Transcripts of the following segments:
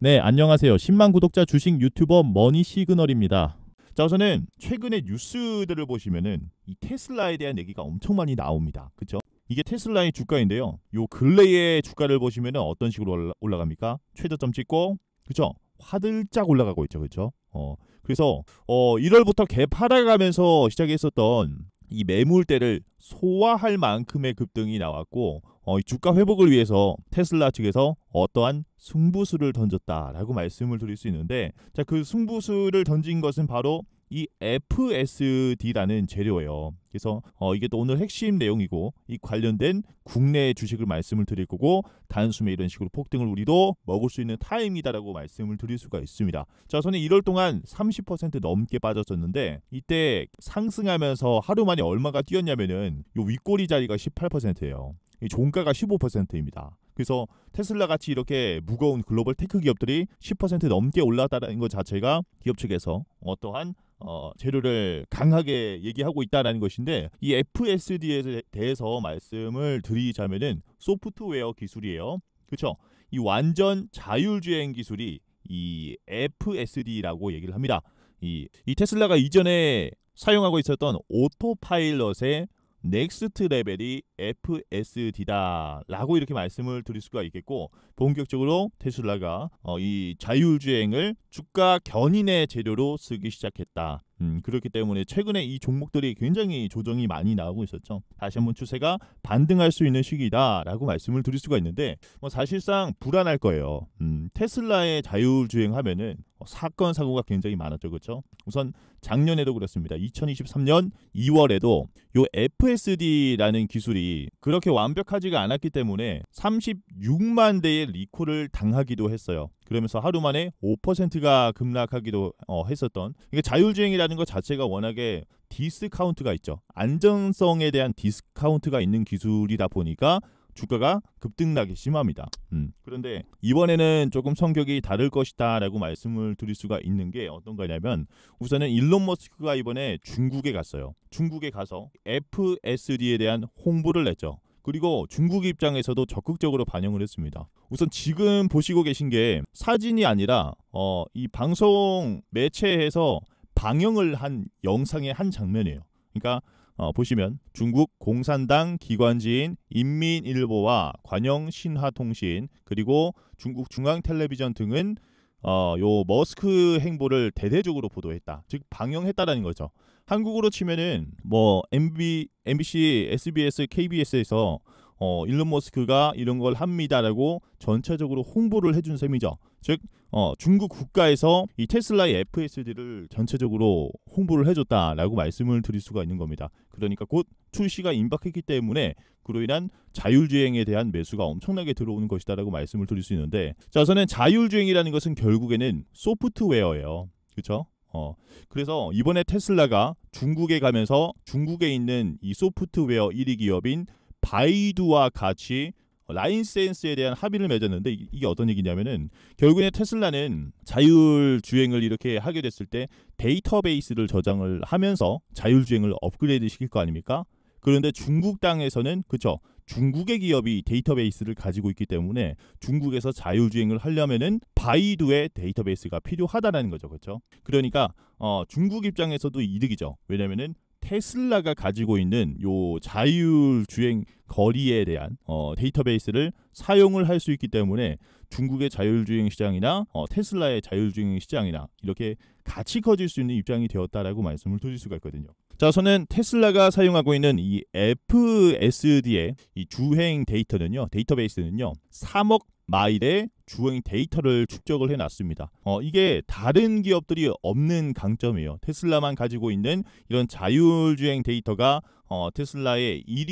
네, 안녕하세요. 10만 구독자 주식 유튜버 머니 시그널입니다. 자, 우선은 최근에 뉴스들을 보시면은 이 테슬라에 대한 얘기가 엄청 많이 나옵니다. 그렇죠? 이게 테슬라의 주가인데요. 요 근래의 주가를 보시면은 어떤 식으로 올라갑니까? 최저점 찍고 그렇죠? 화들짝 올라가고 있죠. 그렇죠? 어. 그래서 어 1월부터 개팔아가면서 시작했었던 이 매물대를 소화할 만큼의 급등이 나왔고 어, 주가 회복을 위해서 테슬라 측에서 어떠한 승부수를 던졌다라고 말씀을 드릴 수 있는데 자 그 승부수를 던진 것은 바로 이 FSD라는 재료예요. 그래서 어, 이게 또 오늘 핵심 내용이고 이 관련된 국내 주식을 말씀을 드릴 거고 단숨에 이런 식으로 폭등을 우리도 먹을 수 있는 타임이다라고 말씀을 드릴 수가 있습니다. 자, 저는 1월 동안 30% 넘게 빠졌었는데 이때 상승하면서 하루 만에 얼마가 뛰었냐면은 요 윗꼬리 자리가 18%예요. 이 종가가 15%입니다. 그래서 테슬라 같이 이렇게 무거운 글로벌 테크 기업들이 10% 넘게 올랐다는것 자체가 기업 측에서 어떠한 어, 재료를 강하게 얘기하고 있다라는 것인데 이 FSD에 대해서 말씀을 드리자면은 소프트웨어 기술이에요. 그렇죠? 이 완전 자율주행 기술이 이 FSD라고 얘기를 합니다. 이, 이 테슬라가 이전에 사용하고 있었던 오토파일럿의 넥스트 레벨이 FSD다 라고 이렇게 말씀을 드릴 수가 있겠고 본격적으로 테슬라가 어, 이 자율주행을 주가 견인의 재료로 쓰기 시작했다 음, 그렇기 때문에 최근에 이 종목들이 굉장히 조정이 많이 나오고 있었죠. 다시 한번 추세가 반등할 수 있는 시기다라고 말씀을 드릴 수가 있는데 뭐 사실상 불안할 거예요. 음, 테슬라의 자율주행하면은 뭐 사건 사고가 굉장히 많았죠, 그렇죠? 우선 작년에도 그렇습니다. 2023년 2월에도 요 FSD라는 기술이 그렇게 완벽하지가 않았기 때문에 36만 대의 리콜을 당하기도 했어요. 그러면서 하루 만에 5%가 급락하기도 어, 했었던 이게 그러니까 자율주행이라는 것 자체가 워낙에 디스카운트가 있죠. 안전성에 대한 디스카운트가 있는 기술이다 보니까 주가가 급등락이 심합니다. 음. 그런데 이번에는 조금 성격이 다를 것이다라고 말씀을 드릴 수가 있는 게 어떤 거냐면 우선은 일론 머스크가 이번에 중국에 갔어요. 중국에 가서 FSD에 대한 홍보를 냈죠. 그리고 중국 입장에서도 적극적으로 반영을 했습니다. 우선 지금 보시고 계신 게 사진이 아니라 어, 이 방송 매체에서 방영을 한 영상의 한 장면이에요. 그러니까 어, 보시면 중국 공산당 기관지인 인민일보와 관영신화통신 그리고 중국 중앙텔레비전 등은 어, 요 머스크 행보를 대대적으로 보도했다. 즉 방영했다라는 거죠. 한국으로 치면은 뭐 MB, MBC, SBS, KBS에서 어, 일론 머스크가 이런 걸 합니다라고 전체적으로 홍보를 해준 셈이죠. 즉 어, 중국 국가에서 이 테슬라의 FSD를 전체적으로 홍보를 해줬다라고 말씀을 드릴 수가 있는 겁니다. 그러니까 곧 출시가 임박했기 때문에 그로 인한 자율주행에 대한 매수가 엄청나게 들어오는 것이다라고 말씀을 드릴 수 있는데 자 우선은 자율주행이라는 것은 결국에는 소프트웨어예요. 그렇죠? 어, 그래서 이번에 테슬라가 중국에 가면서 중국에 있는 이 소프트웨어 1위 기업인 바이두와 같이 라인센스에 대한 합의를 맺었는데 이게 어떤 얘기냐면은 결국에 테슬라는 자율주행을 이렇게 하게 됐을 때 데이터베이스를 저장을 하면서 자율주행을 업그레이드 시킬 거 아닙니까? 그런데 중국 땅에서는 그쵸 중국의 기업이 데이터베이스를 가지고 있기 때문에 중국에서 자율주행을 하려면은 바이두의 데이터베이스가 필요하다라는 거죠. 그렇죠? 그러니까 어, 중국 입장에서도 이득이죠. 왜냐면은 테슬라가 가지고 있는 요 자율 주행 거리에 대한 어, 데이터베이스를 사용을 할 수 있기 때문에 중국의 자율주행 시장이나 어, 테슬라의 자율주행 시장이나 이렇게 같이 커질 수 있는 입장이 되었다라고 말씀을 드릴 수가 있거든요. 자, 저는 테슬라가 사용하고 있는 이 FSD의 이 주행 데이터는요, 데이터베이스는요, 3억 마일의 주행 데이터를 축적을 해놨습니다. 어, 이게 다른 기업들이 없는 강점이에요. 테슬라만 가지고 있는 이런 자율주행 데이터가 어, 테슬라의 1위,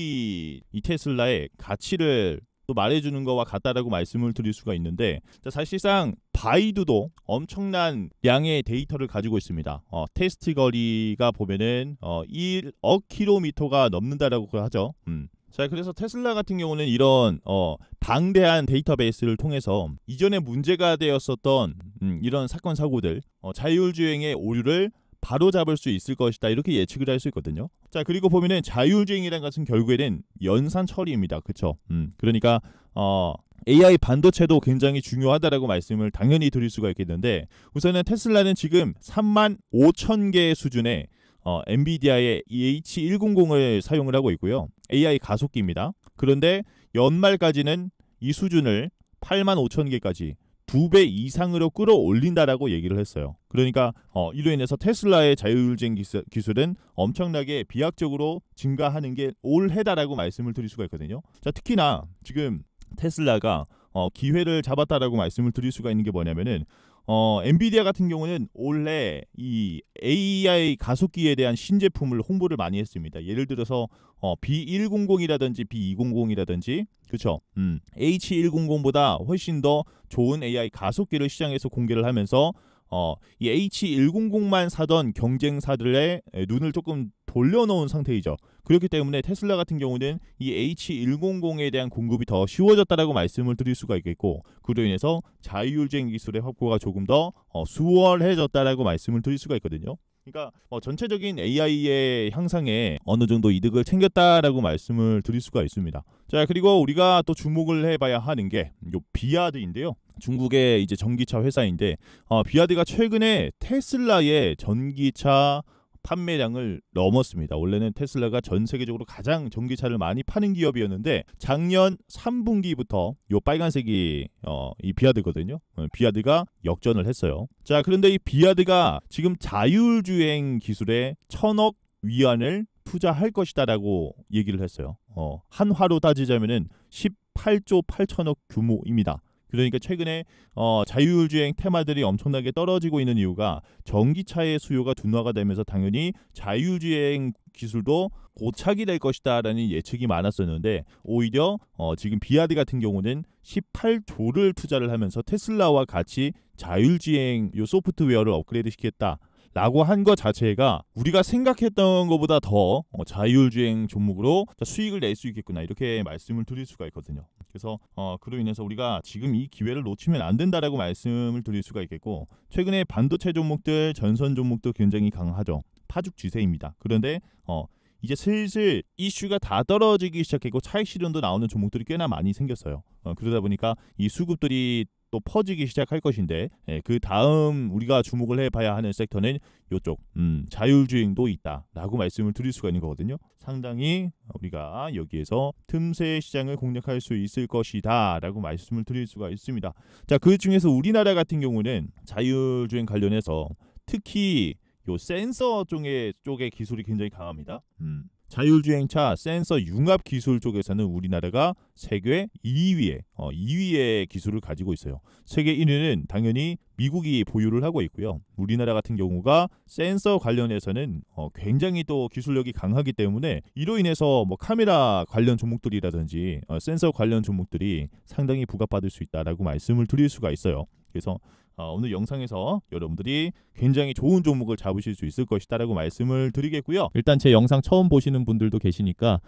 이 테슬라의 가치를 또 말해주는 것과 같다라고 말씀을 드릴 수가 있는데 자, 사실상 바이두도 엄청난 양의 데이터를 가지고 있습니다. 어, 테스트 거리가 보면은 어, 1억 킬로미터가 넘는다라고 하죠. 음. 자, 그래서 테슬라 같은 경우는 이런 어, 방대한 데이터베이스를 통해서 이전에 문제가 되었었던 음, 이런 사건 사고들, 어, 자율주행의 오류를 바로 잡을 수 있을 것이다 이렇게 예측을 할 수 있거든요. 자, 그리고 보면은 자율주행이란 것은 결국에는 연산 처리입니다. 그쵸 음, 그러니까 어, AI 반도체도 굉장히 중요하다라고 말씀을 당연히 드릴 수가 있겠는데 우선은 테슬라는 지금 3만 5천 개 수준의 어, 엔비디아의 EH100을 사용을 하고 있고요. AI 가속기입니다. 그런데 연말까지는 이 수준을 8만 5천 개까지 두 배 이상으로 끌어올린다라고 얘기를 했어요. 그러니까 어, 이로 인해서 테슬라의 자율주행 기술, 은 엄청나게 비약적으로 증가하는 게 올해다라고 말씀을 드릴 수가 있거든요. 자, 특히나 지금 테슬라가 어, 기회를 잡았다라고 말씀을 드릴 수가 있는 게 뭐냐면은 어, 엔비디아 같은 경우는 올해 이 AI 가속기에 대한 신제품을 홍보를 많이 했습니다. 예를 들어서 어, B100이라든지 B200이라든지 그렇죠. 음, H100보다 훨씬 더 좋은 AI 가속기를 시장에서 공개를 하면서 어, 이 H100만 사던 경쟁사들의 눈을 조금 돌려놓은 상태이죠. 그렇기 때문에 테슬라 같은 경우는 이 H100에 대한 공급이 더 쉬워졌다라고 말씀을 드릴 수가 있겠고 그로 인해서 자율주행 기술의 확보가 조금 더 어, 수월해졌다라고 말씀을 드릴 수가 있거든요. 그러니까 뭐 전체적인 AI의 향상에 어느 정도 이득을 챙겼다라고 말씀을 드릴 수가 있습니다. 자 그리고 우리가 또 주목을 해봐야 하는 게 이 비아드인데요. 중국의 이제 전기차 회사인데 어, 비아드가 최근에 테슬라의 전기차 판매량을 넘었습니다. 원래는 테슬라가 전 세계적으로 가장 전기차를 많이 파는 기업이었는데 작년 3분기부터 요 빨간색이 어, 이 비아드거든요. 어, 비아드가 역전을 했어요. 자, 그런데 이 비아드가 지금 자율주행 기술에 천억 위안을 투자할 것이다라고 얘기를 했어요. 어, 한화로 따지자면은 18조 8천억 규모입니다. 그러니까 최근에 어, 자율주행 테마들이 엄청나게 떨어지고 있는 이유가 전기차의 수요가 둔화가 되면서 당연히 자율주행 기술도 고착이 될 것이다라는 예측이 많았었는데 오히려 어, 지금 비아드 같은 경우는 18조를 투자를 하면서 테슬라와 같이 자율주행 요 소프트웨어를 업그레이드 시켰다. 라고 한 것 자체가 우리가 생각했던 것보다 더 어, 자율주행 종목으로 수익을 낼 수 있겠구나 이렇게 말씀을 드릴 수가 있거든요. 그래서 어, 그로 인해서 우리가 지금 이 기회를 놓치면 안 된다라고 말씀을 드릴 수가 있겠고 최근에 반도체 종목들 전선 종목도 굉장히 강하죠. 파죽 지세입니다. 그런데 어, 이제 슬슬 이슈가 다 떨어지기 시작했고 차익 실현도 나오는 종목들이 꽤나 많이 생겼어요. 어, 그러다 보니까 이 수급들이 또 퍼지기 시작할 것인데 예, 그 다음 우리가 주목을 해봐야 하는 섹터는 이쪽 음, 자율주행도 있다라고 말씀을 드릴 수가 있는 거거든요. 상당히 우리가 여기에서 틈새 시장을 공략할 수 있을 것이다라고 말씀을 드릴 수가 있습니다. 자 그 중에서 우리나라 같은 경우는 자율주행 관련해서 특히 요 센서 쪽에 쪽의 기술이 굉장히 강합니다. 음. 자율주행차 센서 융합 기술 쪽에서는 우리나라가 세계 2위에 어, 2위의 기술을 가지고 있어요. 세계 1위는 당연히 미국이 보유를 하고 있고요. 우리나라 같은 경우가 센서 관련해서는 어, 굉장히 또 기술력이 강하기 때문에 이로 인해서 뭐 카메라 관련 종목들이라든지 어, 센서 관련 종목들이 상당히 부각받을 수 있다라고 말씀을 드릴 수가 있어요. 그래서 어, 오늘 영상에서 여러분들이 굉장히 좋은 종목을 잡으실 수 있을 것이다라고 말씀을 드리겠고요. 일단 제 영상 처음 보시는 분들도 계시니까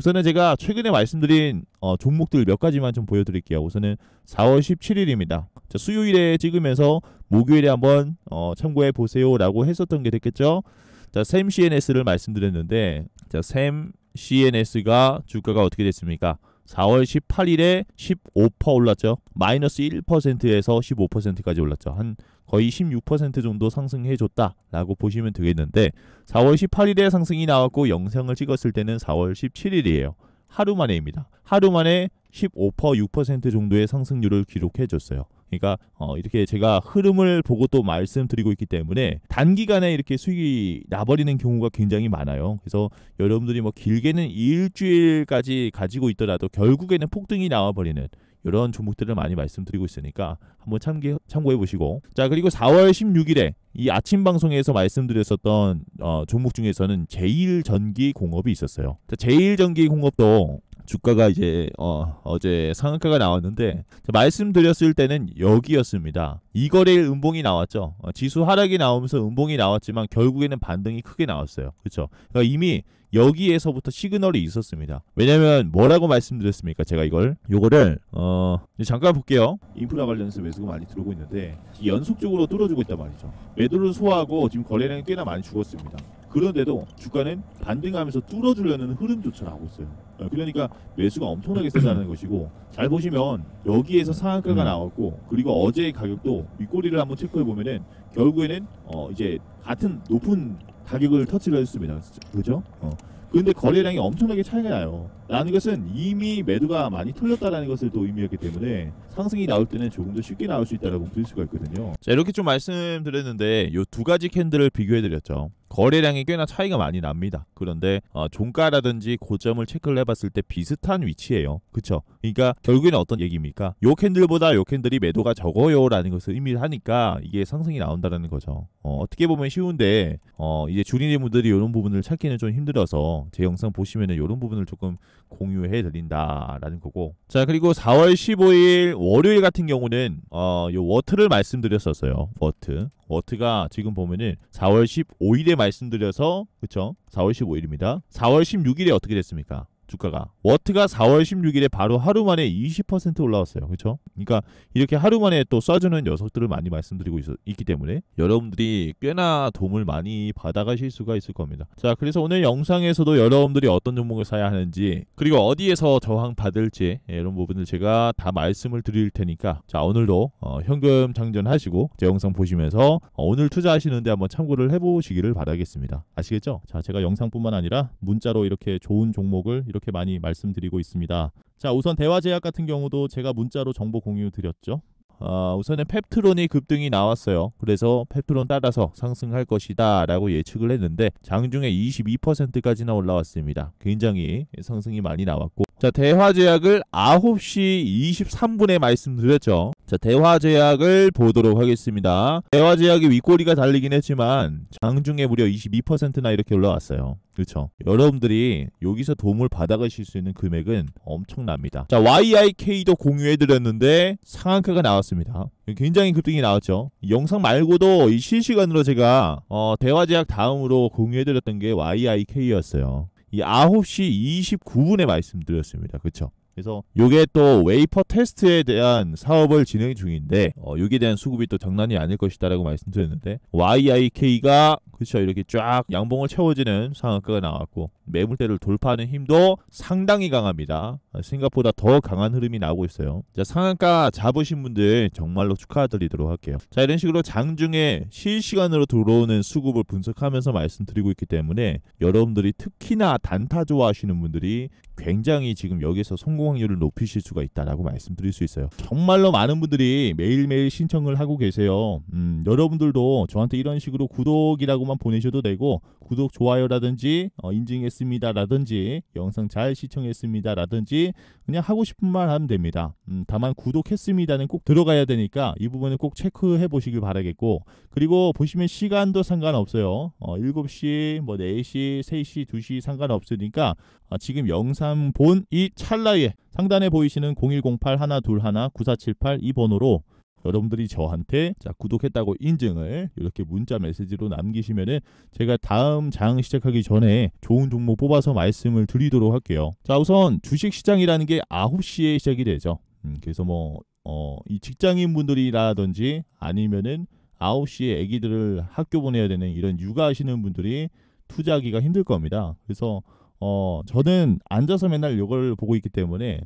우선은 제가 최근에 말씀드린 어, 종목들 몇 가지만 좀 보여드릴게요. 우선은 4월 17일입니다. 자, 수요일에 찍으면서 목요일에 한번 어, 참고해 보세요라고 했었던 게 됐겠죠. 자, 샘 CNS를 말씀드렸는데 자, 샘 CNS가 주가가 어떻게 됐습니까? 4월 18일에 15% 올랐죠. 마이너스 1%에서 15%까지 올랐죠. 한 거의 16% 정도 상승해줬다라고 보시면 되겠는데 4월 18일에 상승이 나왔고 영상을 찍었을 때는 4월 17일이에요. 하루 만에입니다. 하루 만에 15% 6% 정도의 상승률을 기록해줬어요. 그러니까 어 이렇게 제가 흐름을 보고 또 말씀드리고 있기 때문에 단기간에 이렇게 수익이 나버리는 경우가 굉장히 많아요. 그래서 여러분들이 뭐 길게는 일주일까지 가지고 있더라도 결국에는 폭등이 나와버리는 이런 종목들을 많이 말씀드리고 있으니까 한번 참기, 참고해 보시고 자 그리고 4월 16일에 이 아침 방송에서 말씀드렸었던 어, 종목 중에서는 제1전기공업이 있었어요 제1전기공업도 주가가 이제 어, 어제 상한가가 나왔는데 말씀드렸을 때는 여기였습니다. 이 거래일 음봉이 나왔죠. 어, 지수 하락이 나오면서 음봉이 나왔지만 결국에는 반등이 크게 나왔어요. 그렇죠? 그러니까 이미 여기에서부터 시그널이 있었습니다. 왜냐면 뭐라고 말씀드렸습니까? 제가 이걸 요거를 어 잠깐 볼게요. 인프라 관련해서 매수가 많이 들어오고 있는데 연속적으로 뚫어주고 있단 말이죠. 매도를 소화하고 지금 거래량이 꽤나 많이 죽었습니다. 그런데도 주가는 반등하면서 뚫어주려는 흐름조차 나오고 있어요. 어, 그러니까 매수가 엄청나게 세다는 것이고 잘 보시면 여기에서 상한가가 음. 나왔고 그리고 어제의 가격도 윗꼬리를 한번 체크해 보면은 결국에는 어 이제 같은 높은 가격을 터치를 했습니다. 그죠? 어. 근데 거래량이 엄청나게 차이가 나요. 라는 것은 이미 매도가 많이 틀렸다는 것을 또 의미했기 때문에 상승이 나올 때는 조금 더 쉽게 나올 수있다고볼 수가 있거든요. 자, 이렇게 좀 말씀드렸는데 이 두 가지 캔들을 비교해 드렸죠. 거래량이 꽤나 차이가 많이 납니다. 그런데 어, 종가라든지 고점을 체크를 해봤을 때 비슷한 위치예요. 그쵸? 그러니까 결국에는 어떤 얘기입니까? 요 캔들보다 요 캔들이 매도가 적어요라는 것을 의미를 하니까 이게 상승이 나온다라는 거죠. 어, 떻게 보면 쉬운데 어, 이제 주린이분들이 이런 부분을 찾기는 좀 힘들어서 제 영상 보시면은 이런 부분을 조금 공유해 드린다라는 거고. 자, 그리고 4월 15일 월요일 같은 경우는 어, 요 워트를 말씀드렸었어요. 워트. 워트가 지금 보면은 4월 15일에 말씀드려서 그쵸? 4월 15일입니다. 4월 16일에 어떻게 됐습니까? 주가가 워트가 4월 16일에 바로 하루 만에 20% 올라왔어요. 그렇죠? 그러니까 이렇게 하루 만에 또 쏴주는 녀석들을 많이 말씀드리고 있, 있기 때문에 여러분들이 꽤나 도움을 많이 받아가실 수가 있을 겁니다. 자, 그래서 오늘 영상에서도 여러분들이 어떤 종목을 사야 하는지 그리고 어디에서 저항 받을지 예, 이런 부분을 제가 다 말씀을 드릴 테니까 자 오늘도 어, 현금 장전하시고 제 영상 보시면서 어, 오늘 투자하시는데 한번 참고를 해보시기를 바라겠습니다. 아시겠죠? 자, 제가 영상뿐만 아니라 문자로 이렇게 좋은 종목을 이렇게 이렇게 많이 말씀드리고 있습니다. 자, 우선 대화제약 같은 경우도 제가 문자로 정보 공유 드렸죠. 아, 우선은 펩트론이 급등이 나왔어요. 그래서 펩트론 따라서 상승할 것이다 라고 예측을 했는데 장중에 22%까지나 올라왔습니다. 굉장히 상승이 많이 나왔고 자 대화제약을 9시 23분에 말씀드렸죠. 자, 대화제약을 보도록 하겠습니다. 대화제약이 윗꼬리가 달리긴 했지만 장중에 무려 22%나 이렇게 올라왔어요. 그렇죠. 여러분들이 여기서 도움을 받아가실 수 있는 금액은 엄청납니다. 자, YIK도 공유해드렸는데 상한가가 나왔습니다. 굉장히 급등이 나왔죠. 영상 말고도 실시간으로 제가 어, 대화제약 다음으로 공유해드렸던 게 YIK였어요. 이 9시 29분에 말씀드렸습니다. 그렇죠. 그래서 요게 또 웨이퍼 테스트에 대한 사업을 진행 중인데 어, 요기에 대한 수급이 또 장난이 아닐 것이다라고 말씀드렸는데 YIK가 그렇죠 이렇게 쫙 양봉을 채워지는 상한가가 나왔고 매물대를 돌파하는 힘도 상당히 강합니다. 생각보다 더 강한 흐름이 나오고 있어요. 자, 상한가 잡으신 분들 정말로 축하드리도록 할게요. 자, 이런 식으로 장중에 실시간으로 들어오는 수급을 분석하면서 말씀드리고 있기 때문에 여러분들이 특히나 단타 좋아하시는 분들이 굉장히 지금 여기서 성공 확률을 높이실 수가 있다라고 말씀드릴 수 있어요. 정말로 많은 분들이 매일매일 신청을 하고 계세요. 음, 여러분들도 저한테 이런 식으로 구독이라고만 보내셔도 되고 구독 좋아요라든지 어, 인증 S 봤습니다 라든지 영상 잘 시청했습니다 라든지 그냥 하고 싶은 말 하면 됩니다 음, 다만 구독했습니다는 꼭 들어가야 되니까 이부분을꼭 체크해 보시길 바라겠고 그리고 보시면 시간도 상관없어요 어, 7시 뭐 4시 3시 2시 상관없으니까 아, 지금 영상 본 이 찰나에 상단에 보이시는 0108 1 2 1 9478 이 번호로 여러분들이 저한테 자 구독했다고 인증을 이렇게 문자 메시지로 남기시면은 제가 다음 장 시작하기 전에 좋은 종목 뽑아서 말씀을 드리도록 할게요. 자 우선 주식 시장이라는 게 9시에 시작이 되죠. 음, 그래서 뭐 어, 이 직장인 분들이라든지 아니면은 9시에 아기들을 학교 보내야 되는 이런 육아하시는 분들이 투자하기가 힘들 겁니다. 그래서 어, 저는 앉아서 맨날 이걸 보고 있기 때문에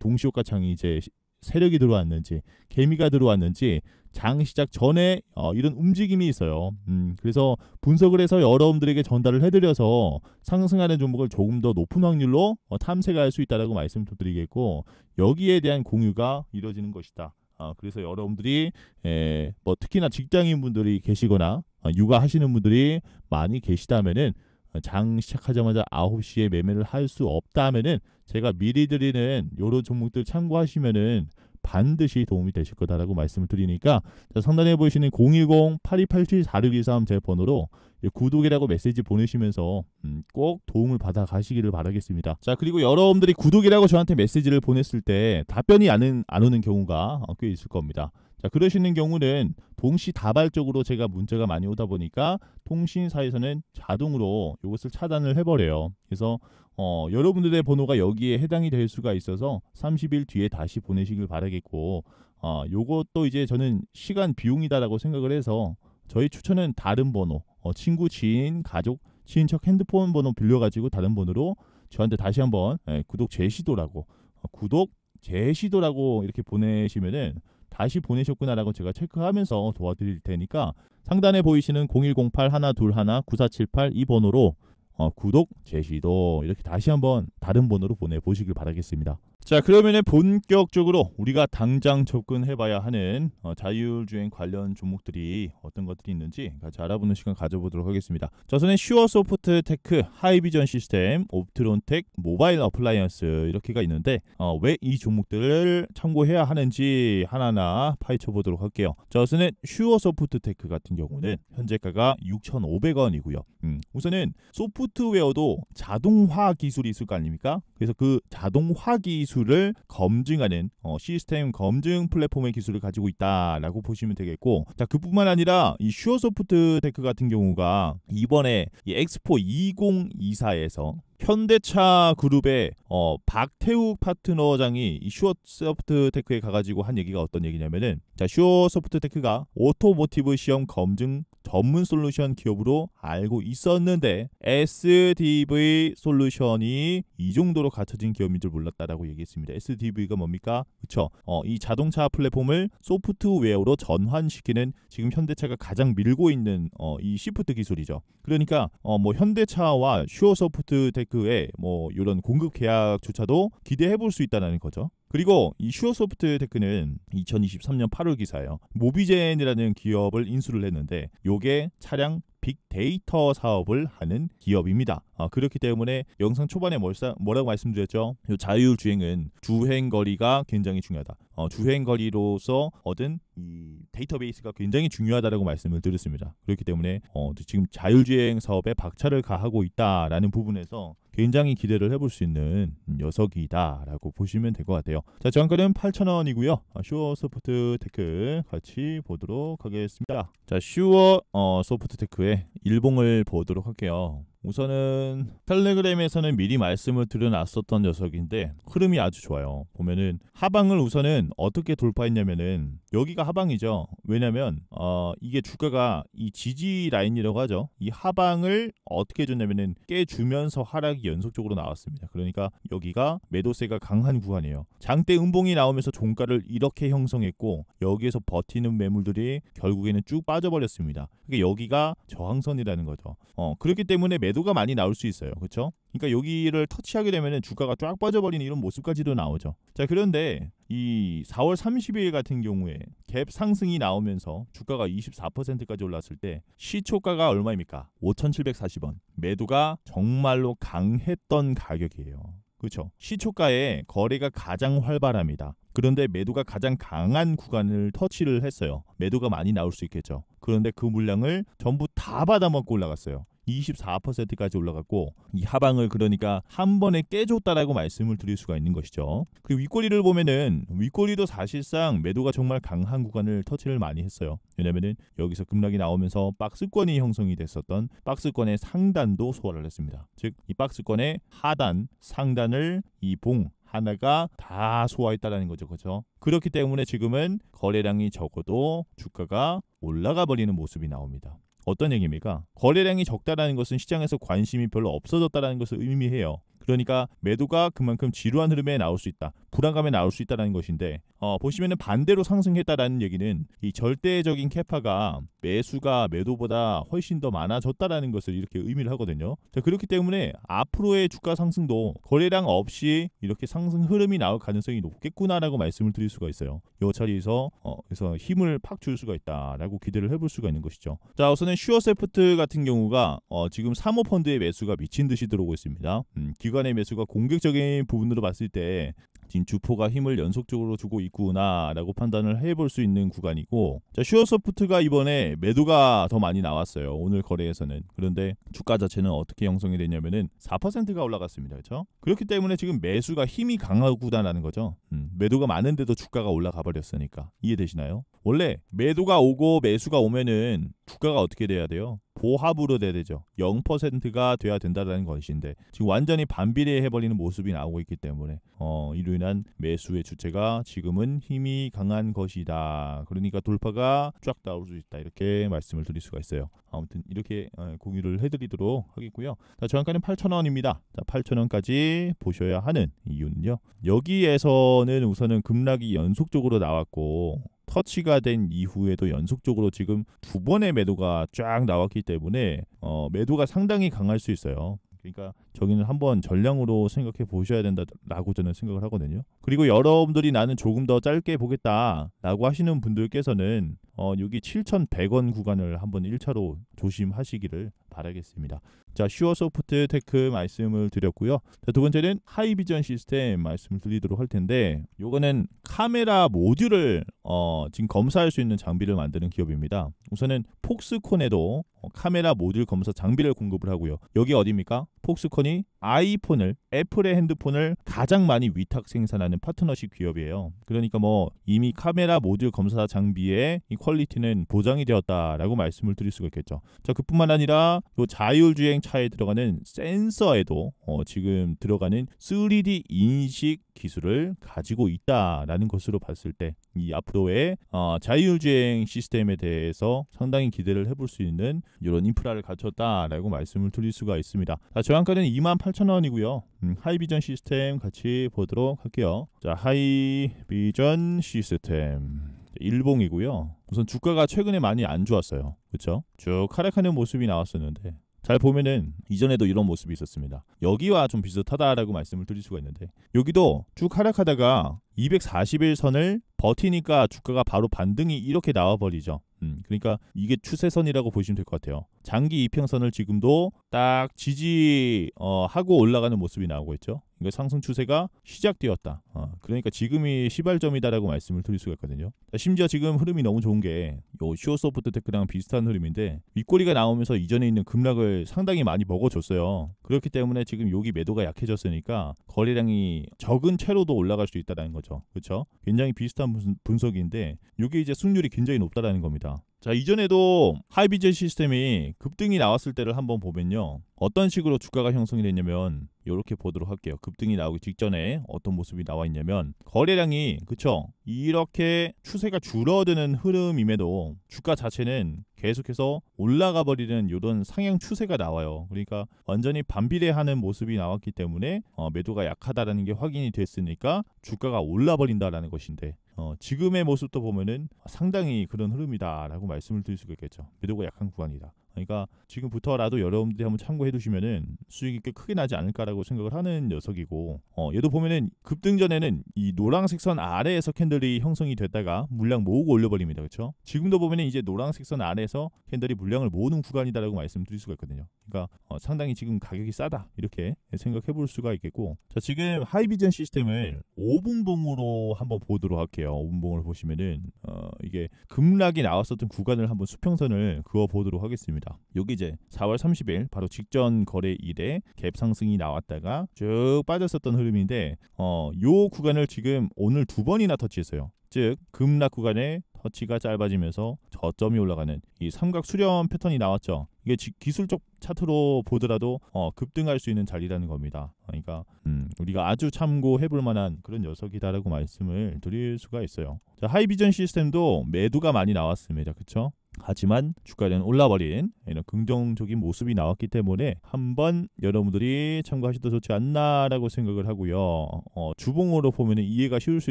동시효과창이 이제 세력이 들어왔는지 개미가 들어왔는지 장 시작 전에 어, 이런 움직임이 있어요. 음, 그래서 분석을 해서 여러분들에게 전달을 해드려서 상승하는 종목을 조금 더 높은 확률로 어, 탐색할 수 있다라고 말씀드리겠고 을 여기에 대한 공유가 이루어지는 것이다. 어, 그래서 여러분들이 에, 예, 뭐 특히나 직장인 분들이 계시거나 어, 육아하시는 분들이 많이 계시다면은 장 시작하자마자 9시에 매매를 할 수 없다 면은 제가 미리 드리는 요런 종목들 참고하시면은 반드시 도움이 되실 거다라고 말씀을 드리니까 자, 상단에 보이시는 010-8287-4623 제 번호로 구독이라고 메시지 보내시면서 음, 꼭 도움을 받아 가시기를 바라겠습니다. 자 그리고 여러분들이 구독이라고 저한테 메시지를 보냈을 때 답변이 안, 안 오는 경우가 어, 꽤 있을 겁니다. 자, 그러시는 경우는 동시다발적으로 제가 문제가 많이 오다 보니까 통신사에서는 자동으로 이것을 차단을 해버려요. 그래서 어, 여러분들의 번호가 여기에 해당이 될 수가 있어서 30일 뒤에 다시 보내시길 바라겠고 어, 요것도 이제 저는 시간 비용이다라고 생각을 해서 저희 추천은 다른 번호, 어, 친구, 지인, 가족, 친척 핸드폰 번호 빌려가지고 다른 번호로 저한테 다시 한번 예, 구독 제시도라고 어, 구독 제시도라고 이렇게 보내시면은 다시 보내셨구나라고 제가 체크하면서 도와드릴 테니까 상단에 보이시는 0108 1 2 1 9478 이 번호로 어, 구독 제시도 이렇게 다시 한번 다른 번호로 보내 보시길 바라겠습니다. 자 그러면은 본격적으로 우리가 당장 접근해봐야 하는 어, 자율주행 관련 종목들이 어떤 것들이 있는지 같이 알아보는 시간 가져보도록 하겠습니다. 저선에 슈어소프트 테크, 하이비전 시스템, 옵트론텍, 모바일 어플라이언스 이렇게가 있는데 어, 왜이 종목들을 참고해야 하는지 하나하나 파헤쳐 보도록 할게요. 저선에 슈어소프트 테크 같은 경우는 현재가가 6,500원이고요. 음, 우선은 소프트웨어도 자동화 기술이 있을 거 아닙니까? 그래서 그 자동화 기술 기술을 검증하는 어, 시스템 검증 플랫폼의 기술을 가지고 있다라고 보시면 되겠고 자 그뿐만 아니라 이 슈어소프트 데크 같은 경우가 이번에 이 엑스포 2024에서 현대차 그룹의 어, 박태욱 파트너장이 슈어소프트테크에 가가지고 한 얘기가 어떤 얘기냐면은 자 슈어소프트테크가 오토모티브 시험 검증 전문 솔루션 기업으로 알고 있었는데 SDV 솔루션이 이 정도로 갖춰진 기업인 줄 몰랐다라고 얘기했습니다. SDV가 뭡니까? 그쵸? 어, 이 자동차 플랫폼을 소프트웨어로 전환시키는 지금 현대차가 가장 밀고 있는 어, 이 시프트 기술이죠. 그러니까 어, 뭐 현대차와 슈어소프트테크 테크에뭐 그 이런 공급 계약조차도 기대해 볼 수 있다는 거죠. 그리고 이 슈어소프트 테크는 2023년 8월 기사예요. 모비젠이라는 기업을 인수를 했는데 요게 차량 빅데이터 사업을 하는 기업입니다. 아, 그렇기 때문에 영상 초반에 뭘사, 뭐라고 말씀드렸죠? 자율주행은 주행거리가 굉장히 중요하다. 어, 주행거리로서 얻은 이 데이터베이스가 굉장히 중요하다라고 말씀을 드렸습니다. 그렇기 때문에 어, 지금 자율주행 사업에 박차를 가하고 있다라는 부분에서 굉장히 기대를 해볼 수 있는 녀석이다라고 보시면 될 것 같아요. 자, 저한가는 8,000원이고요. 아, 슈어 소프트 테크 같이 보도록 하겠습니다. 자, 슈어 어, 소프트 테크의 일봉을 보도록 할게요. 우선은 텔레그램에서는 미리 말씀을 드려놨었던 녀석인데 흐름이 아주 좋아요. 보면은 하방을 우선은 어떻게 돌파했냐면은 여기가 하방이죠. 왜냐면 어 이게 주가가 이 지지 라인이라고 하죠. 이 하방을 어떻게 해줬냐면은 깨주면서 하락이 연속적으로 나왔습니다. 그러니까 여기가 매도세가 강한 구간이에요. 장대 음봉이 나오면서 종가를 이렇게 형성했고 여기에서 버티는 매물들이 결국에는 쭉 빠져버렸습니다. 그게 그러니까 여기가 저항선이라는 거죠. 어 그렇기 때문에 매 매도가 많이 나올 수 있어요. 그렇죠? 그러니까 여기를 터치하게 되면 주가가 쫙 빠져버리는 이런 모습까지도 나오죠. 자 그런데 이 4월 30일 같은 경우에 갭 상승이 나오면서 주가가 24%까지 올랐을 때 시초가가 얼마입니까? 5,740원. 매도가 정말로 강했던 가격이에요. 그렇죠. 시초가에 거래가 가장 활발합니다. 그런데 매도가 가장 강한 구간을 터치를 했어요. 매도가 많이 나올 수 있겠죠. 그런데 그 물량을 전부 다 받아먹고 올라갔어요. 24%까지 올라갔고 이 하방을 그러니까 한 번에 깨줬다라고 말씀을 드릴 수가 있는 것이죠. 그리고 윗꼬리를 보면은 윗꼬리도 사실상 매도가 정말 강한 구간을 터치를 많이 했어요. 왜냐면은 여기서 급락이 나오면서 박스권이 형성이 됐었던 박스권의 상단도 소화를 했습니다. 즉 이 박스권의 하단, 상단을 이 봉 하나가 다 소화했다라는 거죠. 그렇죠? 그렇기 때문에 지금은 거래량이 적어도 주가가 올라가 버리는 모습이 나옵니다. 어떤 얘기입니까? 거래량이 적다라는 것은 시장에서 관심이 별로 없어졌다라는 것을 의미해요. 그러니까 매도가 그만큼 지루한 흐름에 나올 수 있다. 불안감에 나올 수 있다라는 것인데 어, 보시면은 반대로 상승했다라는 얘기는 이 절대적인 캐파가 매수가 매도보다 훨씬 더 많아졌다라는 것을 이렇게 의미를 하거든요. 자, 그렇기 때문에 앞으로의 주가 상승도 거래량 없이 이렇게 상승 흐름이 나올 가능성이 높겠구나라고 말씀을 드릴 수가 있어요. 요 자리에서 어, 그래서 힘을 팍 줄 수가 있다라고 기대를 해볼 수가 있는 것이죠. 자, 우선은 슈어세프트 같은 경우가 어, 지금 사모펀드의 매수가 미친 듯이 들어오고 있습니다. 음, 기관의 매수가 공격적인 부분으로 봤을 때 지금 주포가 힘을 연속적으로 주고 있구나라고 판단을 해볼 수 있는 구간이고 자 슈어소프트가 이번에 매도가 더 많이 나왔어요 오늘 거래에서는 그런데 주가 자체는 어떻게 형성이 됐냐면은 4%가 올라갔습니다 그렇죠 그렇기 때문에 지금 매수가 힘이 강하구나라는 거죠 음, 매도가 많은데도 주가가 올라가 버렸으니까 이해되시나요 원래 매도가 오고 매수가 오면은 주가가 어떻게 돼야 돼요 보합으로 돼야 되죠. 0%가 돼야 된다는 것인데 지금 완전히 반비례해버리는 모습이 나오고 있기 때문에 어, 이로 인한 매수의 주체가 지금은 힘이 강한 것이다. 그러니까 돌파가 쫙 나올 수 있다. 이렇게 말씀을 드릴 수가 있어요. 아무튼 이렇게 어, 공유를 해드리도록 하겠고요. 자, 저한가는 8,000원입니다. 자, 8,000원까지 보셔야 하는 이유는요. 여기에서는 우선은 급락이 연속적으로 나왔고 터치가 된 이후에도 연속적으로 지금 두 번의 매도가 쫙 나왔기 때문에 어, 매도가 상당히 강할 수 있어요. 그러니까 저기는 한번 전량으로 생각해 보셔야 된다라고 저는 생각을 하거든요. 그리고 여러분들이 나는 조금 더 짧게 보겠다라고 하시는 분들께서는 어, 여기 7,100원 구간을 한번 1차로 조심하시기를 바라겠습니다. 자, 슈어소프트 테크 말씀을 드렸고요. 자, 두 번째는 하이비전 시스템 말씀을 드리도록 할 텐데 요거는 카메라 모듈을 어, 지금 검사할 수 있는 장비를 만드는 기업입니다. 우선은 폭스콘에도 어, 카메라 모듈 검사 장비를 공급을 하고요. 여기 어디입니까? 폭스콘이 아이폰을 애플의 핸드폰을 가장 많이 위탁 생산하는 파트너십 기업이에요. 그러니까 뭐 이미 카메라 모듈 검사 장비의 이 퀄리티는 보장이 되었다라고 말씀을 드릴 수가 있겠죠. 자 그뿐만 아니라 이 자율주행 차에 들어가는 센서에도 어, 지금 들어가는 3D 인식 기술을 가지고 있다라는 것으로 봤을 때 이 앞으로의 어, 자율주행 시스템에 대해서 상당히 기대를 해볼 수 있는 이런 인프라를 갖췄다라고 말씀을 드릴 수가 있습니다. 자, 저한가는 28,000원이고요. 음, 하이비전 시스템 같이 보도록 할게요. 자, 하이비전 시스템. 일봉이고요. 우선 주가가 최근에 많이 안 좋았어요. 그렇죠? 쭉 하락하는 모습이 나왔었는데 잘 보면은 이전에도 이런 모습이 있었습니다. 여기와 좀 비슷하다라고 말씀을 드릴 수가 있는데 여기도 쭉 하락하다가 240일 선을 버티니까 주가가 바로 반등이 이렇게 나와버리죠. 음, 그러니까 이게 추세선이라고 보시면 될 것 같아요. 장기 이평선을 지금도 딱 지지하고 올라가는 모습이 나오고 있죠. 그러니까 상승 추세가 시작되었다. 어, 그러니까 지금이 시발점이다라고 말씀을 드릴 수가 있거든요. 심지어 지금 흐름이 너무 좋은 게요 쇼소프트 테크랑 비슷한 흐름인데 윗꼬리가 나오면서 이전에 있는 급락을 상당히 많이 먹어줬어요. 그렇기 때문에 지금 여기 매도가 약해졌으니까 거래량이 적은 채로도 올라갈 수 있다라는 거죠. 그렇죠? 굉장히 비슷한 분석인데 이게 이제 승률이 굉장히 높다라는 겁니다. 자, 이전에도 하이비젤 시스템이 급등이 나왔을 때를 한번 보면요. 어떤 식으로 주가가 형성이 됐냐면 이렇게 보도록 할게요. 급등이 나오기 직전에 어떤 모습이 나와 있냐면 거래량이 그쵸? 이렇게 추세가 줄어드는 흐름임에도 주가 자체는 계속해서 올라가 버리는 이런 상향 추세가 나와요. 그러니까 완전히 반비례하는 모습이 나왔기 때문에 어, 매도가 약하다라는 게 확인이 됐으니까 주가가 올라 버린다라는 것인데 어, 지금의 모습도 보면은 상당히 그런 흐름이다라고 말씀을 드릴 수가 있겠죠. 매도가 약한 구간이다. 그러니까 지금부터라도 여러분들이 한번 참고해 두시면은 수익이 꽤 크게 나지 않을까라고 생각을 하는 녀석이고 어, 얘도 보면은 급등 전에는 이 노란색 선 아래에서 캔들이 형성이 됐다가 물량 모으고 올려버립니다. 그쵸 지금도 보면은 이제 노란색 선 아래에서 캔들이 물량을 모으는 구간이다라고 말씀드릴 수가 있거든요. 그러니까 어, 상당히 지금 가격이 싸다 이렇게 생각해 볼 수가 있겠고 자 지금 하이비전 시스템을 5분봉으로 한번 보도록 할게요. 5분봉을 보시면은 어, 이게 급락이 나왔었던 구간을 한번 수평선을 그어 보도록 하겠습니다. 나왔다. 여기 이제 4월 30일 바로 직전 거래일에 갭 상승이 나왔다가 쭉 빠졌었던 흐름인데 어, 요 구간을 지금 오늘 두 번이나 터치했어요. 즉 급락 구간에 터치가 짧아지면서 저점이 올라가는 이 삼각 수렴 패턴이 나왔죠. 이게 기술적 차트로 보더라도 어, 급등할 수 있는 자리라는 겁니다. 그러니까 음, 우리가 아주 참고해볼 만한 그런 녀석이다라고 말씀을 드릴 수가 있어요. 자, 하이비전 시스템도 매도가 많이 나왔습니다. 그렇죠? 하지만 주가는 올라버린 이런 긍정적인 모습이 나왔기 때문에 한번 여러분들이 참고하셔도 좋지 않나라고 생각을 하고요. 어, 주봉으로 보면 이해가 쉬울 수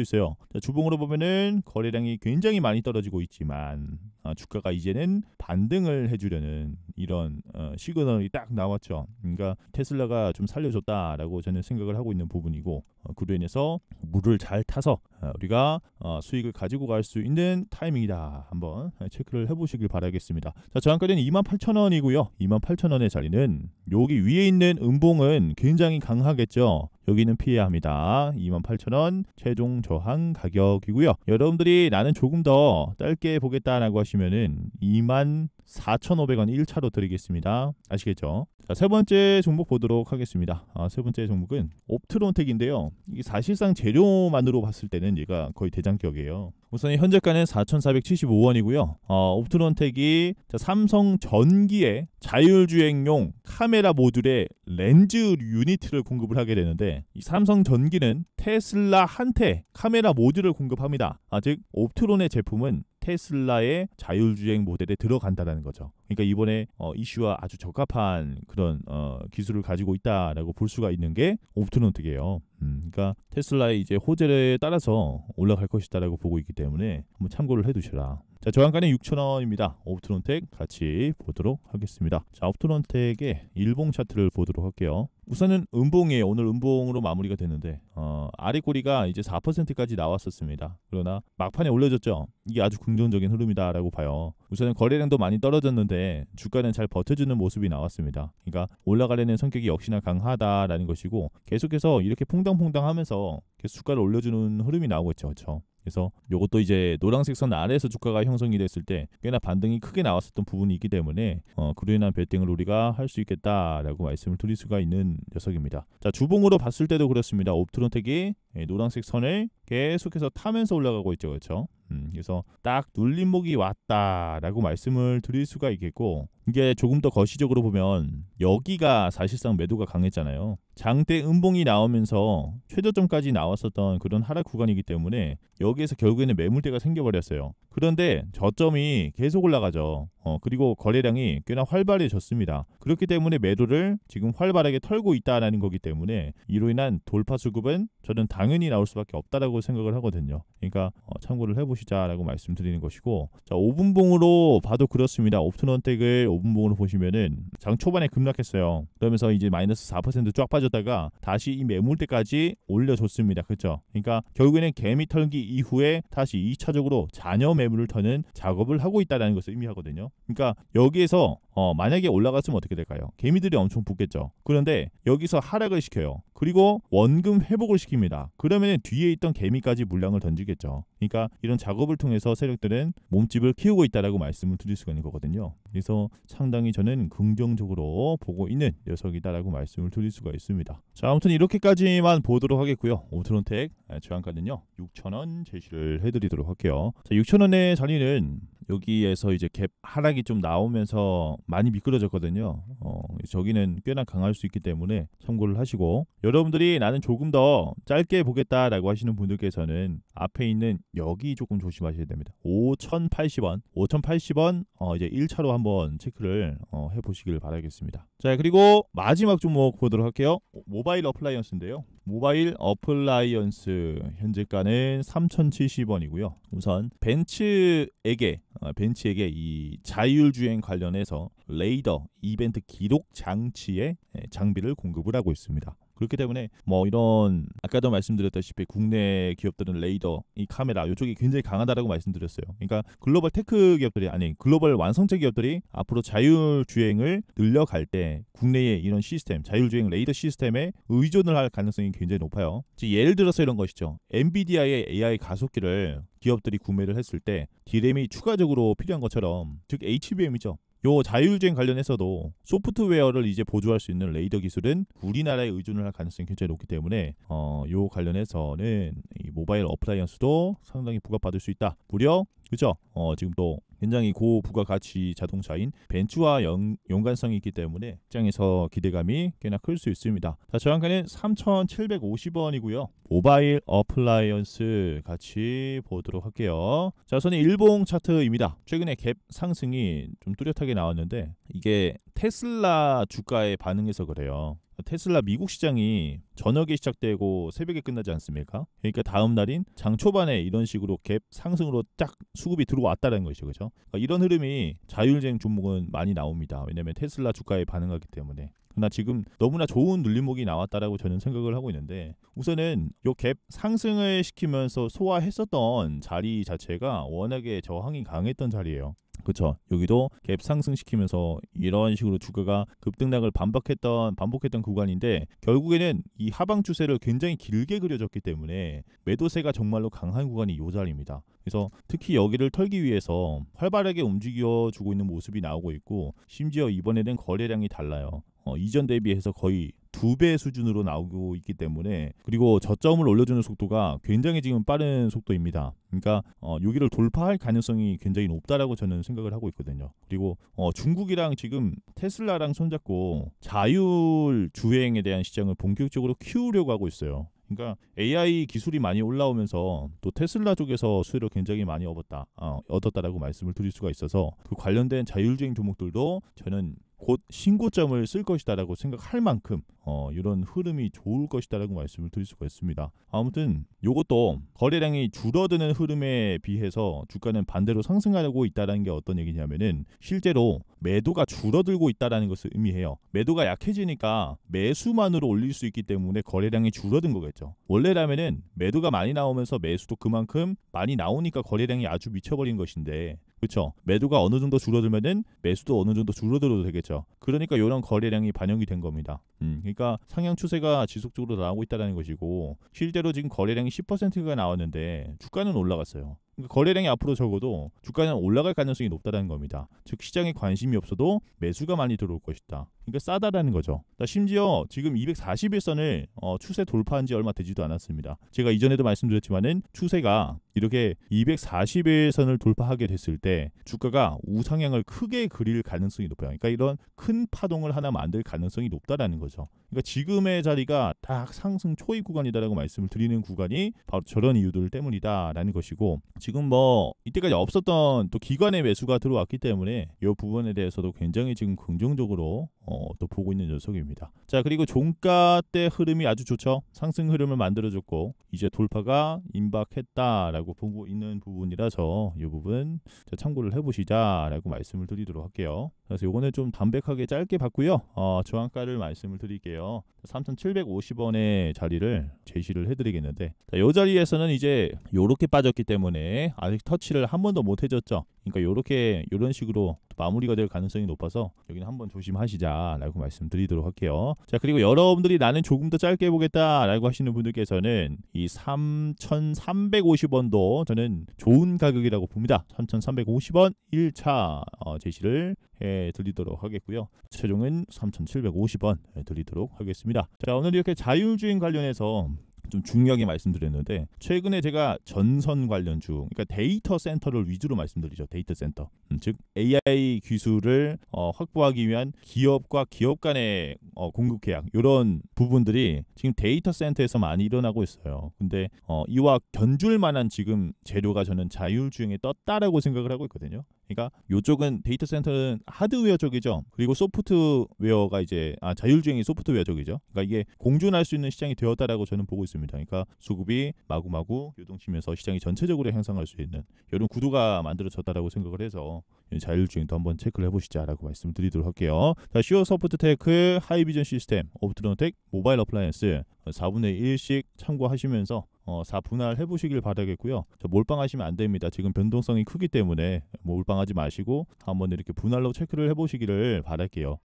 있어요. 자, 주봉으로 보면 거래량이 굉장히 많이 떨어지고 있지만 어, 주가가 이제는 반등을 해주려는 이런 어, 시그널이 딱 나왔죠. 그러니까 테슬라가 좀 살려줬다라고 저는 생각을 하고 있는 부분이고 어, 그로 인해서 물을 잘 타서 우리가 수익을 가지고 갈 수 있는 타이밍이다. 한번 체크를 해보시길 바라겠습니다. 자, 저한가는 28,000원이고요. 28,000원의 자리는 여기 위에 있는 음봉은 굉장히 강하겠죠. 여기는 피해야 합니다. 28,000원 최종 저항 가격이고요. 여러분들이 나는 조금 더 짧게 보겠다라고 하시 하시면은 2 4,500원 1차로 드리겠습니다. 아시겠죠? 자, 세 번째 종목 보도록 하겠습니다. 아, 세 번째 종목은 옵트론텍인데요. 이게 사실상 재료만으로 봤을 때는 얘가 거의 대장격이에요. 우선 현재가는 4,475원이고요. 어, 옵트론텍이 삼성 전기의 자율주행용 카메라 모듈의 렌즈 유니트를 공급을 하게 되는데 삼성 전기는 테슬라한테 카메라 모듈을 공급합니다. 아, 즉 옵트론의 제품은 테슬라의 자율주행 모델에 들어간다는 라 거죠. 그러니까 이번에 어, 이슈와 아주 적합한 그런 어, 기술을 가지고 있다라고 볼 수가 있는 게오 옵트노트예요. 음, 그러니까 테슬라의 이제 호재에 따라서 올라갈 것이다라고 보고 있기 때문에 한번 참고를 해두시라. 자, 저항가는 6천원입니다 오프트론텍 같이 보도록 하겠습니다. 자, 오프트론텍의 일봉 차트를 보도록 할게요. 우선은 음봉이에 오늘 음봉으로 마무리가 됐는데 어, 아래꼬리가 이제 4%까지 나왔었습니다. 그러나 막판에 올려졌죠. 이게 아주 긍정적인 흐름이다라고 봐요. 우선은 거래량도 많이 떨어졌는데 주가는 잘 버텨주는 모습이 나왔습니다. 그러니까 올라가려는 성격이 역시나 강하다라는 것이고 계속해서 이렇게 풍당 퐁당퐁당 하면서 계속 주가를 올려주는 흐름이 나오고 있죠. 그렇죠? 그래서 이것도 이제 노란색 선 아래에서 주가가 형성이 됐을 때 꽤나 반등이 크게 나왔었던 부분이 있기 때문에 어, 그로 인한 베팅을 우리가 할 수 있겠다라고 말씀을 드릴 수가 있는 녀석입니다. 자 주봉으로 봤을 때도 그렇습니다. 옵트론텍이 예, 노란색 선을 계속해서 타면서 올라가고 있죠, 그렇죠? 음, 그래서 딱 눌림목이 왔다라고 말씀을 드릴 수가 있겠고 이게 조금 더 거시적으로 보면 여기가 사실상 매도가 강했잖아요. 장대 음봉이 나오면서 최저점까지 나왔었던 그런 하락 구간이기 때문에 여기에서 결국에는 매물대가 생겨버렸어요. 그런데 저점이 계속 올라가죠. 어, 그리고 거래량이 꽤나 활발해졌습니다. 그렇기 때문에 매도를 지금 활발하게 털고 있다는 거기 때문에 이로 인한 돌파 수급은 저는 당연히 나올 수밖에 없다라고 생각을 하거든요. 그러니까 어, 참고를 해보시자라고 말씀드리는 것이고 자 5분봉으로 봐도 그렇습니다. 옵트원 텍을 5분봉으로 보시면은 장 초반에 급락했어요. 그러면서 이제 마이너스 4%쫙 빠져 떨져다가 다시 이 매물대까지 올려줬습니다. 그렇죠? 그러니까 결국에는 개미 털기 이후에 다시 2차적으로 잔여 매물을 터는 작업을 하고 있다는 것을 의미하거든요. 그러니까 여기에서 어, 만약에 올라갔으면 어떻게 될까요? 개미들이 엄청 붙겠죠. 그런데 여기서 하락을 시켜요. 그리고 원금 회복을 시킵니다. 그러면 뒤에 있던 개미까지 물량을 던지겠죠. 그러니까 이런 작업을 통해서 세력들은 몸집을 키우고 있다라고 말씀을 드릴 수가 있는 거거든요. 그래서 상당히 저는 긍정적으로 보고 있는 녀석이다라고 말씀을 드릴 수가 있습니다. 자, 아무튼 이렇게까지만 보도록 하겠고요. 오토론텍 주한가는요 아, 6,000원 제시를 해드리도록 할게요. 자, 6,000원의 자리는 여기에서 이제 갭 하락이 좀 나오면서 많이 미끄러졌거든요. 어, 저기는 꽤나 강할 수 있기 때문에 참고를 하시고 여러분들이 나는 조금 더 짧게 보겠다라고 하시는 분들께서는 앞에 있는 여기 조금 조심하셔야 됩니다. 5,080원, 5,080원 어, 이제 1차로 한번 체크를 어, 해보시길 바라겠습니다. 자 그리고 마지막 종목 보도록 할게요. 모바일 어플라이언스인데요. 모바일 어플라이언스 현재가는 3,070원이고요. 우선 벤츠에게 어, 벤츠에게 이 자율주행 관련해서 레이더 이벤트 기록 장치의 예, 장비를 공급을 하고 있습니다. 그렇기 때문에 뭐 이런 아까도 말씀드렸다시피 국내 기업들은 레이더, 이 카메라 이쪽이 굉장히 강하다라고 말씀드렸어요. 그러니까 글로벌 테크 기업들이 아니 글로벌 완성체 기업들이 앞으로 자율주행을 늘려갈 때 국내의 이런 시스템, 자율주행 레이더 시스템에 의존을 할 가능성이 굉장히 높아요. 예를 들어서 이런 것이죠. 엔비디아의 AI 가속기를 기업들이 구매를 했을 때 디램이 추가적으로 필요한 것처럼 즉 HBM이죠. 요 자율주행 관련해서도 소프트웨어를 이제 보조할 수 있는 레이더 기술은 우리나라에 의존을 할 가능성이 굉장히 높기 때문에 어, 요 관련해서는 모바일 어플라이언스도 상당히 부각받을 수 있다. 무려 그죠? 어, 지금 또 굉장히 고부가 가치 자동차인 벤츠와 연, 연관성이 있기 때문에 시장에서 기대감이 꽤나 클 수 있습니다. 자, 저항가는 3,750원이고요. 모바일 어플라이언스 같이 보도록 할게요. 자, 우선 일봉 차트입니다. 최근에 갭 상승이 좀 뚜렷하게 나왔는데 이게 테슬라 주가의 반응에서 그래요. 테슬라 미국 시장이 저녁에 시작되고 새벽에 끝나지 않습니까? 그러니까 다음 날인 장 초반에 이런 식으로 갭 상승으로 쫙 수급이 들어왔다는 것이죠. 그죠 그러니까 이런 흐름이 자율주행 종목은 많이 나옵니다. 왜냐하면 테슬라 주가에 반응하기 때문에. 그러나 지금 너무나 좋은 눌림목이 나왔다라고 저는 생각을 하고 있는데 우선은 요 갭 상승을 시키면서 소화했었던 자리 자체가 워낙에 저항이 강했던 자리예요. 그렇죠. 여기도 갭 상승시키면서 이런 식으로 주가가 급등락을 반복했던 반복했던 구간인데 결국에는 이 하방 추세를 굉장히 길게 그려졌기 때문에 매도세가 정말로 강한 구간이 요 자리입니다. 그래서 특히 여기를 털기 위해서 활발하게 움직여 주고 있는 모습이 나오고 있고 심지어 이번에는 거래량이 달라요. 어, 이전 대비해서 거의 두배 수준으로 나오고 있기 때문에 그리고 저점을 올려주는 속도가 굉장히 지금 빠른 속도입니다. 그러니까 어, 여기를 돌파할 가능성이 굉장히 높다라고 저는 생각을 하고 있거든요. 그리고 어, 중국이랑 지금 테슬라랑 손잡고 자율 주행에 대한 시장을 본격적으로 키우려고 하고 있어요. 그러니까 AI 기술이 많이 올라오면서 또 테슬라 쪽에서 수혜를 굉장히 많이 얻었다, 어, 얻었다라고 말씀을 드릴 수가 있어서 그 관련된 자율주행 종목들도 저는 곧 신고점을 쓸 것이다라고 생각할 만큼 어, 이런 흐름이 좋을 것이다라고 말씀을 드릴 수가 있습니다. 아무튼 이것도 거래량이 줄어드는 흐름에 비해서 주가는 반대로 상승하려고 있다라는 게 어떤 얘기냐면은 실제로 매도가 줄어들고 있다라는 것을 의미해요. 매도가 약해지니까 매수만으로 올릴 수 있기 때문에 거래량이 줄어든 거겠죠. 원래라면은 매도가 많이 나오면서 매수도 그만큼 많이 나오니까 거래량이 아주 미쳐버린 것인데 그렇죠. 매도가 어느 정도 줄어들면은 매수도 어느 정도 줄어들어도 되겠죠. 그러니까 이런 거래량이 반영이 된 겁니다. 음, 그러니까 상향 추세가 지속적으로 나오고 있다는 것이고 실제로 지금 거래량이 10%가 나왔는데 주가는 올라갔어요. 그러니까 거래량이 앞으로 적어도 주가는 올라갈 가능성이 높다는 겁니다. 즉 시장에 관심이 없어도 매수가 많이 들어올 것이다. 그러니까 싸다라는 거죠. 그러니까 심지어 지금 2 4 0일선을 어, 추세 돌파한 지 얼마 되지도 않았습니다. 제가 이전에도 말씀드렸지만은 추세가 이렇게 2 4 0일선을 돌파하게 됐을 때 주가가 우상향을 크게 그릴 가능성이 높아요. 그러니까 이런 큰 파동을 하나 만들 가능성이 높다라는 거죠. 그러니까 지금의 자리가 딱 상승 초입 구간이다라고 말씀을 드리는 구간이 바로 저런 이유들 때문이다라는 것이고 지금 뭐 이때까지 없었던 또 기관의 매수가 들어왔기 때문에 이 부분에 대해서도 굉장히 지금 긍정적으로 어, 또 보고 있는 녀석입니다. 자 그리고 종가 때 흐름이 아주 좋죠. 상승 흐름을 만들어줬고 이제 돌파가 임박했다라고 보고 있는 부분이라서 이 부분 참고를 해보시자라고 말씀을 드리도록 할게요. 그래서 요거는좀 담백하게 짧게 봤고요. 어, 저항가를 말씀을 드릴게요. 3,750원의 자리를 제시를 해드리겠는데 자, 요 자리에서는 이제 이렇게 빠졌기 때문에 아직 터치를 한 번도 못 해줬죠. 그러니까 요렇게요런 식으로 마무리가 될 가능성이 높아서 여기는 한번 조심하시자. 라고 말씀드리도록 할게요. 자 그리고 여러분들이 나는 조금 더 짧게 보겠다라고 하시는 분들께서는 이 3,350원도 저는 좋은 가격이라고 봅니다. 3,350원 1차 어, 제시를 해드리도록 예, 하겠고요. 최종은 3,750원 예, 드리도록 하겠습니다. 자 오늘 이렇게 자율주행 관련해서 좀 중요하게 말씀드렸는데 최근에 제가 전선 관련중 그러니까 데이터 센터를 위주로 말씀드리죠 데이터 센터 음, 즉 AI 기술을 어, 확보하기 위한 기업과 기업 간의 어, 공급 계약 이런 부분들이 지금 데이터 센터에서 많이 일어나고 있어요 근데 어, 이와 견줄 만한 지금 재료가 저는 자율주행에 떴다라고 생각을 하고 있거든요 그러니까 요쪽은 데이터 센터는 하드웨어 적이죠 그리고 소프트웨어가 이제 아 자율주행이 소프트웨어 적이죠 그러니까 이게 공존할 수 있는 시장이 되었다라고 저는 보고 있습니다. 그러니까 수급이 마구마구 요동치면서 시장이 전체적으로 향상할수 있는 이런 구도가 만들어졌다라고 생각을 해서 자율주행도 한번 체크를 해보시자라고 말씀드리도록 할게요. 자, 쉬어 소프트 테크, 하이비전 시스템, 오프트론텍, 모바일 어플라이언스 4분의 어, 1씩 참고하시면서 어, 4 분할해 보시길 바라겠고요. 저 몰빵하시면 안 됩니다. 지금 변동성이 크기 때문에 뭐 몰빵하지 마시고 한번 이렇게 분할로 체크를 해 보시기를 바랄게요.